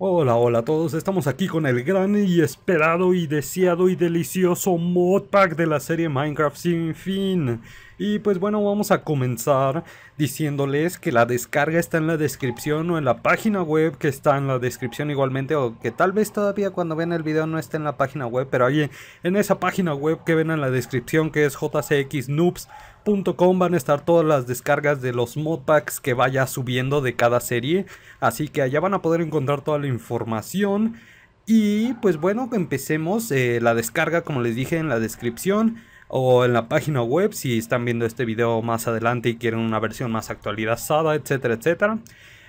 Hola, hola a todos, estamos aquí con el gran y esperado y deseado y delicioso modpack de la serie Minecraft sin fin. Y pues bueno, vamos a comenzar diciéndoles que la descarga está en la descripción o en la página web que está en la descripción igualmente o que tal vez todavía cuando vean el video no esté en la página web, pero ahí en esa página web que ven en la descripción que es jcxnoobs.com van a estar todas las descargas de los modpacks que vaya subiendo de cada serie, así que allá van a poder encontrar toda la información. Y pues bueno, empecemos eh, la descarga como les dije en la descripción o en la página web si están viendo este video más adelante y quieren una versión más actualizada, etcétera, etcétera.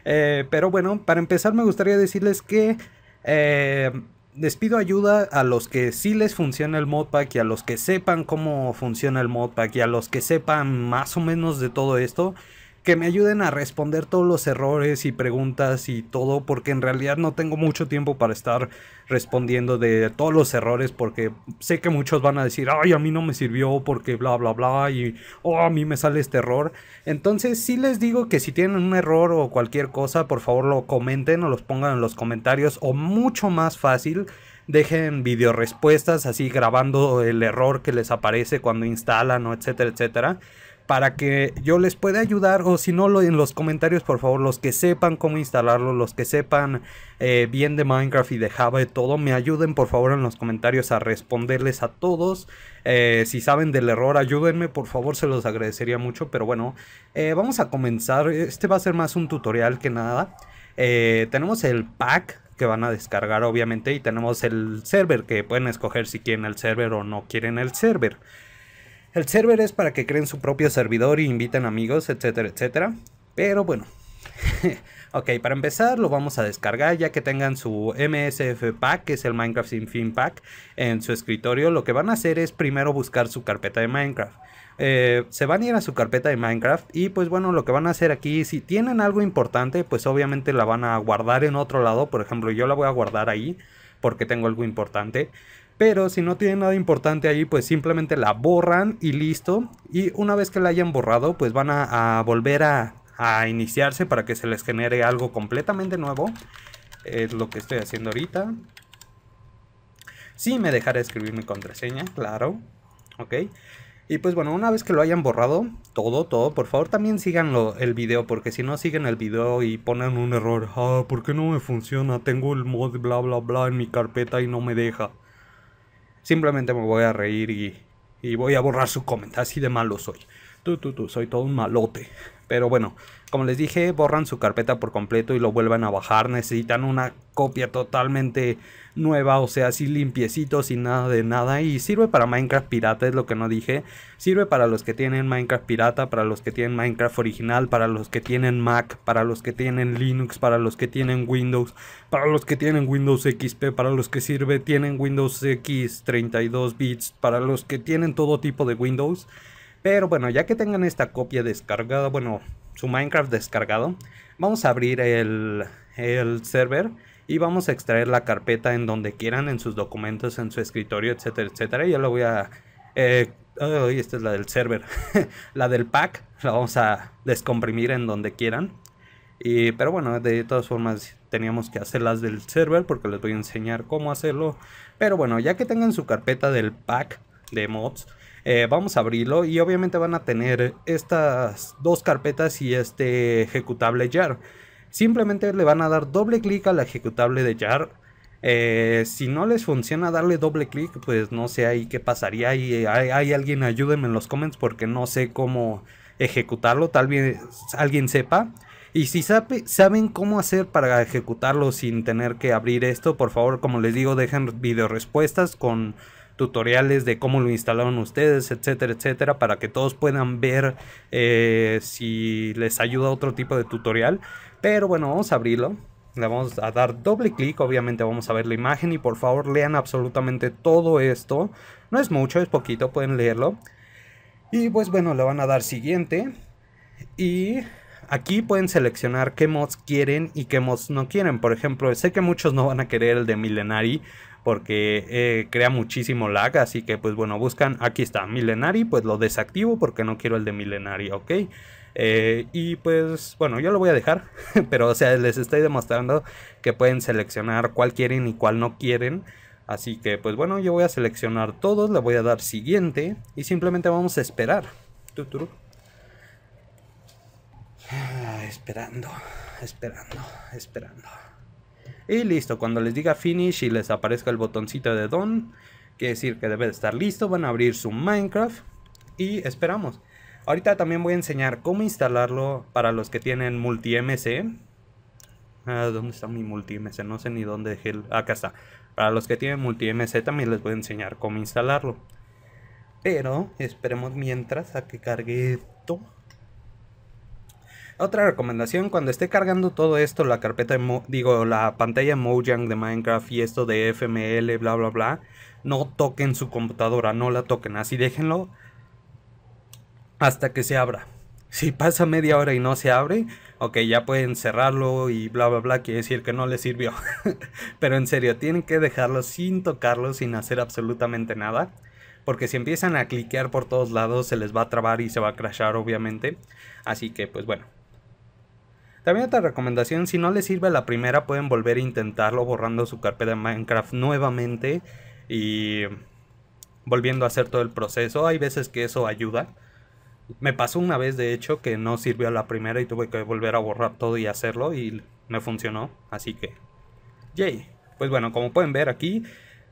Eh, pero bueno, para empezar me gustaría decirles que eh, les pido ayuda a los que sí les funciona el modpack y a los que sepan cómo funciona el modpack y a los que sepan más o menos de todo esto que me ayuden a responder todos los errores y preguntas y todo, porque en realidad no tengo mucho tiempo para estar respondiendo de todos los errores, porque sé que muchos van a decir, ay, a mí no me sirvió porque bla, bla, bla, y oh, a mí me sale este error. Entonces sí les digo que si tienen un error o cualquier cosa, por favor lo comenten o los pongan en los comentarios, o mucho más fácil dejen video respuestas así grabando el error que les aparece cuando instalan etcétera, etcétera para que yo les pueda ayudar o si no lo, en los comentarios por favor los que sepan cómo instalarlo los que sepan eh, bien de Minecraft y de Java y todo me ayuden por favor en los comentarios a responderles a todos eh, si saben del error ayúdenme por favor se los agradecería mucho pero bueno eh, vamos a comenzar este va a ser más un tutorial que nada tenemos el pack que van a descargar obviamente y tenemos el server que pueden escoger si quieren el server o no quieren el server el server es para que creen su propio servidor y inviten amigos, etcétera, etcétera. Pero bueno. ok, para empezar lo vamos a descargar ya que tengan su MSF Pack, que es el Minecraft Sin Fin Pack, en su escritorio. Lo que van a hacer es primero buscar su carpeta de Minecraft. Eh, se van a ir a su carpeta de Minecraft y pues bueno lo que van a hacer aquí si tienen algo importante pues obviamente la van a guardar en otro lado por ejemplo yo la voy a guardar ahí porque tengo algo importante pero si no tiene nada importante ahí, pues simplemente la borran y listo. Y una vez que la hayan borrado, pues van a, volver a, iniciarse para que se les genere algo completamente nuevo. Es lo que estoy haciendo ahorita. Sí, me dejará escribir mi contraseña, claro. Ok. Y pues bueno, una vez que lo hayan borrado, todo, todo, por favor también síganlo el video, porque si no siguen el video y ponen un error, ah, ¿por qué no me funciona? Tengo el mod bla bla bla en mi carpeta y no me deja. Simplemente me voy a reír y, y voy a borrar su comentario. Así de malo soy. Tú, tú, tú, soy todo un malote. Pero bueno, como les dije, borran su carpeta por completo y lo vuelvan a bajar. Necesitan una copia totalmente nueva, o sea, así limpiecito, sin nada de nada. Y sirve para Minecraft pirata, es lo que no dije. Sirve para los que tienen Minecraft pirata, para los que tienen Minecraft original, para los que tienen Mac, para los que tienen Linux, para los que tienen Windows, para los que tienen Windows XP, para los que sirve, tienen Windows X 32 bits, para los que tienen todo tipo de Windows. Pero bueno, ya que tengan esta copia descargada, bueno, su Minecraft descargado, vamos a abrir el, server y vamos a extraer la carpeta en donde quieran, en sus documentos, en su escritorio, etcétera, etcétera. Yo lo voy a... Eh, esta es la del server. la del pack la vamos a descomprimir en donde quieran. Y, pero bueno, de todas formas teníamos que hacer las del server porque les voy a enseñar cómo hacerlo. Pero bueno, ya que tengan su carpeta del pack de mods, eh, vamos a abrirlo y obviamente van a tener estas dos carpetas y este ejecutable jar. Simplemente le van a dar doble clic al ejecutable de jar. Eh, si no les funciona darle doble clic, pues no sé ahí qué pasaría. Y hay, alguien, ayúdenme en los comments porque no sé cómo ejecutarlo. Tal vez alguien sepa. Y si sabe, saben cómo hacer para ejecutarlo sin tener que abrir esto, por favor, como les digo, dejen video respuestas con tutoriales de cómo lo instalaron ustedes, etcétera, etcétera, para que todos puedan ver eh, si les ayuda otro tipo de tutorial. Pero bueno, vamos a abrirlo. Le vamos a dar doble clic, obviamente vamos a ver la imagen y por favor lean absolutamente todo esto. No es mucho, es poquito, pueden leerlo. Y pues bueno, le van a dar siguiente. Y aquí pueden seleccionar qué mods quieren y qué mods no quieren. Por ejemplo, sé que muchos no van a querer el de Milenari porque eh, crea muchísimo lag, así que pues bueno, buscan, aquí está, milenari, pues lo desactivo porque no quiero el de milenari, ¿ok? Eh, y pues bueno, yo lo voy a dejar, pero o sea, les estoy demostrando que pueden seleccionar cuál quieren y cuál no quieren. Así que pues bueno, yo voy a seleccionar todos, le voy a dar siguiente y simplemente vamos a esperar. Ah, esperando, esperando, esperando. Y listo, cuando les diga finish y les aparezca el botoncito de done, quiere decir que debe de estar listo, van a abrir su Minecraft y esperamos. Ahorita también voy a enseñar cómo instalarlo para los que tienen multi ah, ¿Dónde está mi MultiMC? No sé ni dónde dejé el... Acá está. Para los que tienen multi también les voy a enseñar cómo instalarlo. Pero esperemos mientras a que cargue esto. Otra recomendación, cuando esté cargando todo esto, la carpeta, digo, la pantalla Mojang de Minecraft y esto de FML, bla, bla, bla, no toquen su computadora, no la toquen, así déjenlo hasta que se abra. Si pasa media hora y no se abre, ok, ya pueden cerrarlo y bla, bla, bla, quiere decir que no les sirvió. Pero en serio, tienen que dejarlo sin tocarlo, sin hacer absolutamente nada. Porque si empiezan a cliquear por todos lados, se les va a trabar y se va a crashar, obviamente. Así que, pues bueno, también otra recomendación, si no les sirve la primera, pueden volver a intentarlo borrando su carpeta de Minecraft nuevamente y volviendo a hacer todo el proceso. Hay veces que eso ayuda. Me pasó una vez, de hecho, que no sirvió la primera y tuve que volver a borrar todo y hacerlo y me funcionó. Así que, yay. Pues bueno, como pueden ver aquí,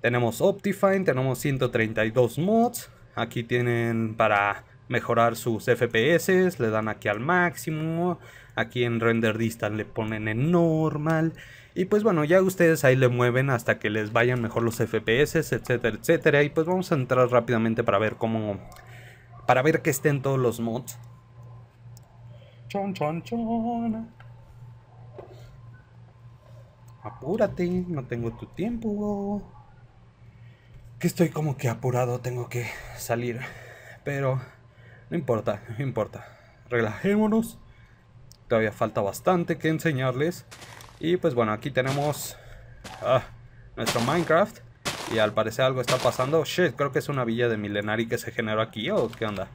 tenemos Optifine, tenemos 132 mods. Aquí tienen para mejorar sus FPS, le dan aquí al máximo. Aquí en render distance le ponen en normal. Y pues bueno, ya ustedes ahí le mueven hasta que les vayan mejor los FPS, etcétera, etcétera. Y pues vamos a entrar rápidamente para ver cómo... Para ver que estén todos los mods. Chon, chon, chon. Apúrate, no tengo tu tiempo. Que estoy como que apurado, tengo que salir. Pero no importa, no importa. Relajémonos. Todavía falta bastante que enseñarles. Y pues bueno, aquí tenemos ah, nuestro Minecraft. Y al parecer algo está pasando. Shit, creo que es una villa de Milenari que se generó aquí. ¿O qué onda?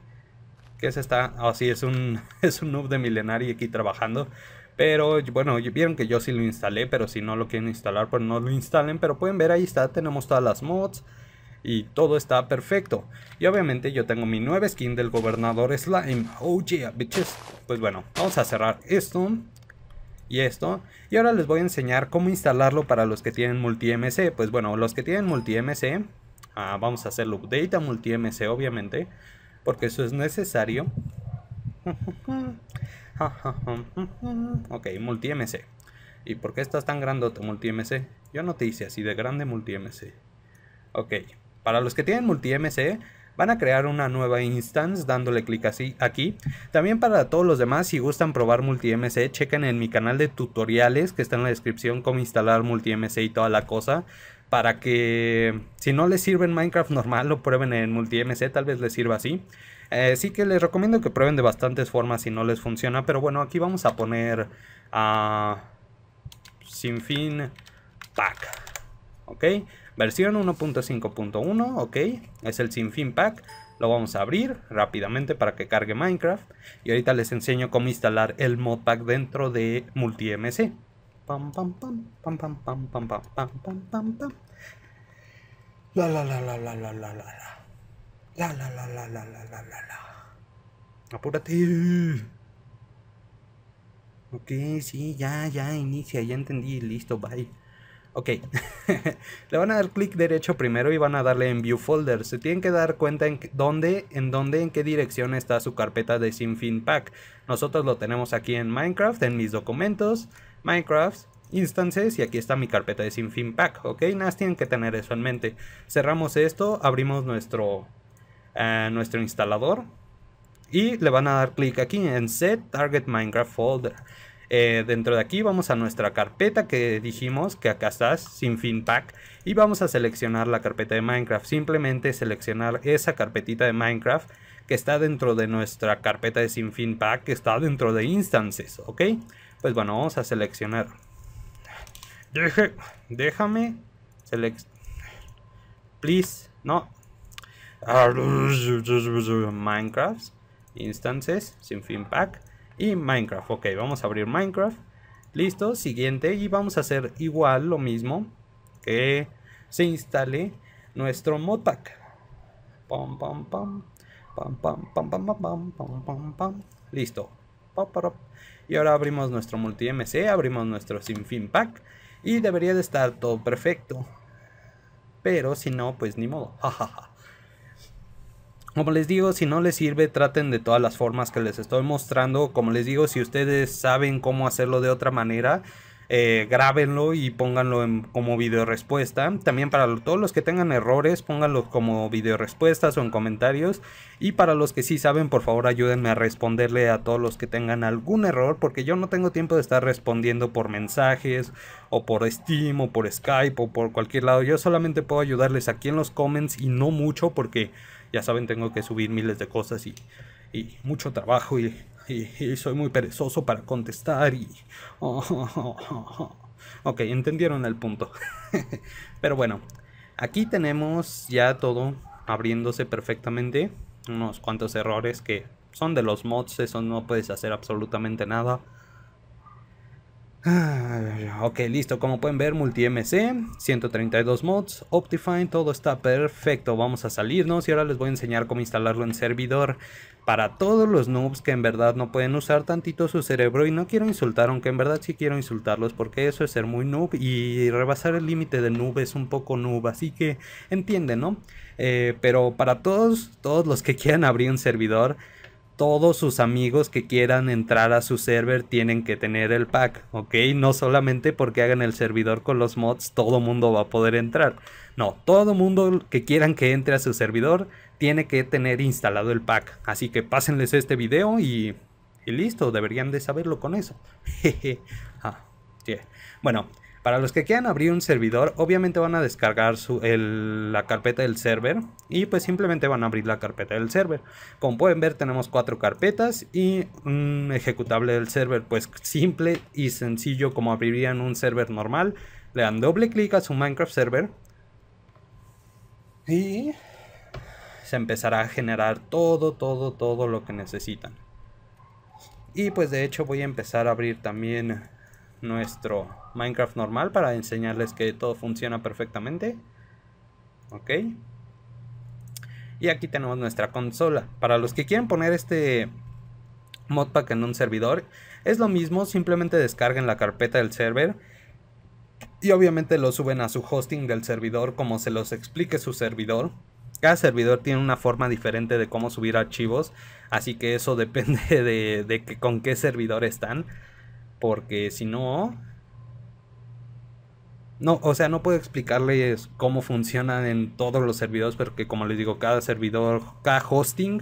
¿Qué se está? Así ah, es un, es un noob de Milenari aquí trabajando. Pero bueno, vieron que yo sí lo instalé, pero si no lo quieren instalar, pues no lo instalen. Pero pueden ver, ahí está, tenemos todas las mods y todo está perfecto. Y obviamente yo tengo mi nueva skin del gobernador Slime. Oh yeah, bitches. Pues bueno, vamos a cerrar esto y esto. Y ahora les voy a enseñar cómo instalarlo para los que tienen multi-MC. Pues bueno, los que tienen multi-MC, ah, vamos a hacerlo update a multi-MC obviamente, porque eso es necesario. ok, multi-MC. ¿Y por qué estás tan grandote multi-MC? Yo no te hice así de grande multi-MC. Ok. Para los que tienen multi van a crear una nueva instance dándole clic así aquí. También para todos los demás, si gustan probar MultiMC, chequen en mi canal de tutoriales que está en la descripción cómo instalar MultiMC y toda la cosa. Para que si no les sirve en Minecraft normal, lo prueben en MultiMC, tal vez les sirva así. Eh, sí que les recomiendo que prueben de bastantes formas si no les funciona. Pero bueno, aquí vamos a poner a ah, sin fin pack. ¿Ok? Versión 1.5.1, ok, es el Sinfin Pack. Lo vamos a abrir rápidamente para que cargue Minecraft. Y ahorita les enseño cómo instalar el modpack dentro de MultiMC. Pam, pam, pam, pam, pam, pam, pam, pam, pam, La, la, la, la, la, la, la, la, la. La, la, la, la, la, la, la, la, la. Apúrate. Ok, sí, ya, ya, inicia, ya entendí, listo, bye. Ok, le van a dar clic derecho primero y van a darle en View Folder. Se tienen que dar cuenta en dónde, en dónde, en qué dirección está su carpeta de Sinfin Pack. Nosotros lo tenemos aquí en Minecraft, en mis documentos, Minecraft, Instances y aquí está mi carpeta de Sinfin Pack. Ok, nada, tienen que tener eso en mente. Cerramos esto, abrimos nuestro, eh, nuestro instalador y le van a dar clic aquí en Set Target Minecraft Folder. Eh, dentro de aquí vamos a nuestra carpeta que dijimos que acá estás, sin pack. Y vamos a seleccionar la carpeta de Minecraft. Simplemente seleccionar esa carpetita de Minecraft que está dentro de nuestra carpeta de sin pack, que está dentro de instances, ¿ok? Pues bueno, vamos a seleccionar. déjame. Select. Please. No. Minecraft. Instances. Sin pack y Minecraft. Ok, vamos a abrir Minecraft. Listo, siguiente. Y vamos a hacer igual lo mismo que se instale nuestro modpack. Pam, pam, pam. Pam, pam, pam, pam, pam, pam, pam, Listo. Y ahora abrimos nuestro multi-MC, abrimos nuestro sinfin pack y debería de estar todo perfecto. Pero si no, pues ni modo. Jajaja. Como les digo, si no les sirve, traten de todas las formas que les estoy mostrando. Como les digo, si ustedes saben cómo hacerlo de otra manera, eh, grábenlo y pónganlo como video respuesta. También para todos los que tengan errores, pónganlo como video respuestas o en comentarios. Y para los que sí saben, por favor ayúdenme a responderle a todos los que tengan algún error, porque yo no tengo tiempo de estar respondiendo por mensajes o por Steam o por Skype o por cualquier lado. Yo solamente puedo ayudarles aquí en los comments y no mucho porque ya saben tengo que subir miles de cosas y, y mucho trabajo y y, soy muy perezoso para contestar y... ok, entendieron el punto. Pero bueno, aquí tenemos ya todo abriéndose perfectamente. Unos cuantos errores que son de los mods, eso no puedes hacer absolutamente nada. Ah, ok, listo, como pueden ver, MultiMC, 132 mods, Optifine, todo está perfecto, vamos a salirnos y ahora les voy a enseñar cómo instalarlo en servidor para todos los noobs que en verdad no pueden usar tantito su cerebro y no quiero insultar, aunque en verdad sí quiero insultarlos porque eso es ser muy noob y rebasar el límite de noob es un poco noob, así que entienden, ¿no? Eh, pero para todos, todos los que quieran abrir un servidor todos sus amigos que quieran entrar a su server tienen que tener el pack, ¿ok? No solamente porque hagan el servidor con los mods, todo mundo va a poder entrar. No, todo mundo que quieran que entre a su servidor tiene que tener instalado el pack. Así que pásenles este video y, listo, deberían de saberlo con eso. ah, Bueno, para los que quieran abrir un servidor, obviamente van a descargar la carpeta del server y pues simplemente van a abrir la carpeta del server. Como pueden ver tenemos cuatro carpetas y un ejecutable del server pues simple y sencillo como abrirían un server normal. Le dan doble clic a su Minecraft server y se empezará a generar todo, todo, todo lo que necesitan. Y pues de hecho voy a empezar a abrir también nuestro Minecraft normal para enseñarles que todo funciona perfectamente. Ok. Y aquí tenemos nuestra consola. Para los que quieren poner este modpack en un servidor, es lo mismo, simplemente descarguen la carpeta del server y obviamente lo suben a su hosting del servidor como se los explique su servidor. Cada servidor tiene una forma diferente de cómo subir archivos, así que eso depende de, de que, con qué servidor están, porque si no, no, o sea, no puedo explicarles cómo funcionan en todos los servidores, porque como les digo, cada servidor, cada hosting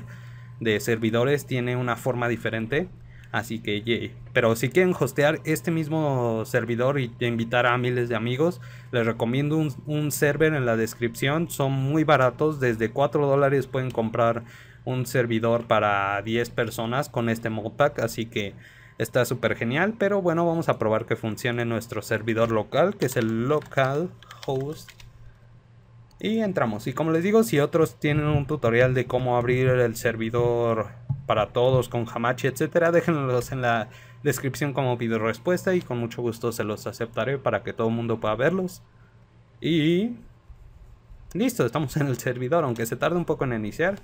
de servidores tiene una forma diferente. Así que, pero si quieren hostear este mismo servidor y invitar a miles de amigos, les recomiendo un, un server en la descripción. Son muy baratos, desde 4 dólares pueden comprar un servidor para 10 personas con este modpack. Así que Está súper genial, pero bueno, vamos a probar que funcione nuestro servidor local, que es el localhost. Y entramos. Y como les digo, si otros tienen un tutorial de cómo abrir el servidor para todos con Hamachi, etcétera, déjenlos en la descripción como video respuesta y con mucho gusto se los aceptaré para que todo el mundo pueda verlos. Y listo, estamos en el servidor, aunque se tarde un poco en iniciar,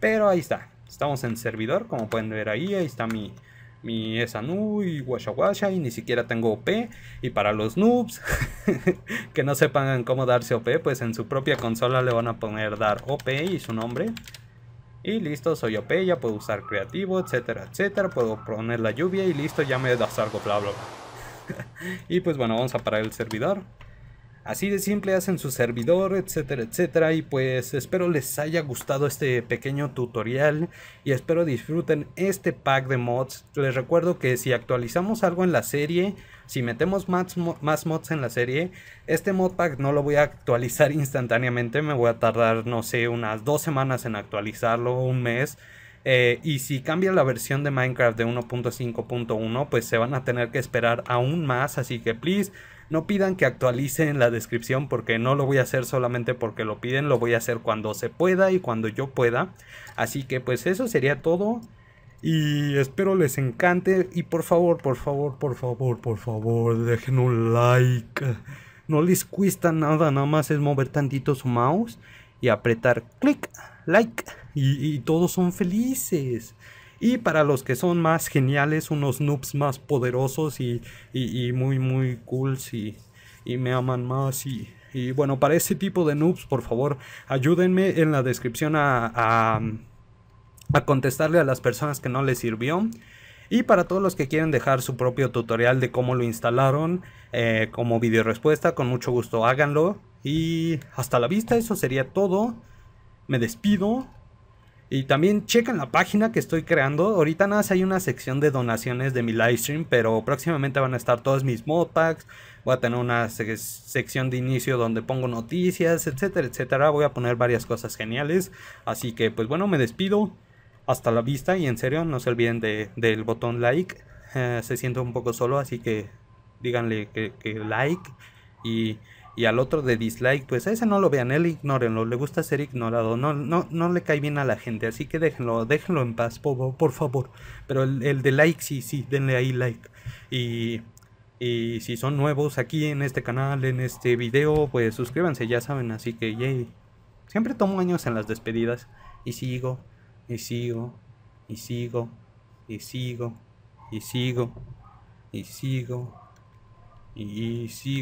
pero ahí está. Estamos en servidor, como pueden ver ahí, ahí está mi mi esa nu y guasha y ni siquiera tengo OP. Y para los noobs que no sepan cómo darse OP, pues en su propia consola le van a poner dar OP y su nombre. Y listo, soy OP, ya puedo usar creativo, etcétera, etcétera. Puedo poner la lluvia y listo, ya me das algo, bla, bla, y pues bueno, vamos a parar el servidor. Así de simple hacen su servidor, etcétera, etcétera. Y pues espero les haya gustado este pequeño tutorial y espero disfruten este pack de mods. Les recuerdo que si actualizamos algo en la serie, si metemos más, mods en la serie, este modpack pack no lo voy a actualizar instantáneamente. Me voy a tardar, no sé, unas dos semanas en actualizarlo, un mes. Eh, y si cambia la versión de Minecraft de 1.5.1, pues se van a tener que esperar aún más. Así que, please no pidan que actualicen la descripción porque no lo voy a hacer solamente porque lo piden, lo voy a hacer cuando se pueda y cuando yo pueda. Así que pues eso sería todo. Y espero les encante. Y por favor, por favor, por favor, por favor, dejen un like. No les cuesta nada, nada más es mover tantito su mouse y apretar clic, like. y todos son felices. Y para los que son más geniales, unos noobs más poderosos y, muy, muy cool y, me aman más y, y bueno, para ese tipo de noobs, por favor, ayúdenme en la descripción a, contestarle a las personas que no les sirvió. Y para todos los que quieren dejar su propio tutorial de cómo lo instalaron eh, como video respuesta, con mucho gusto háganlo. Y hasta la vista, eso sería todo. Me despido. Y también chequen la página que estoy creando. Ahorita nada más hay una sección de donaciones de mi livestream, pero próximamente van a estar todos mis modpacks. Voy a tener una sección de inicio donde pongo noticias, etcétera, etcétera. Voy a poner varias cosas geniales. Así que, pues bueno, me despido. Hasta la vista y en serio, no se olviden de, del botón like. Eh, se siento un poco solo, así que díganle que like y y al otro de dislike, pues a ese no lo vean, él ignórenlo, le gusta ser ignorado, no, no, no le cae bien a la gente, así que déjenlo, déjenlo en paz, por, favor. Pero el, de like, sí, sí, denle ahí like. Y, si son nuevos aquí en este canal, en este video, pues suscríbanse, ya saben, así que yay. Siempre tomo años en las despedidas y sigo, y sigo, y sigo, y sigo, y sigo, y sigo. Y sigo.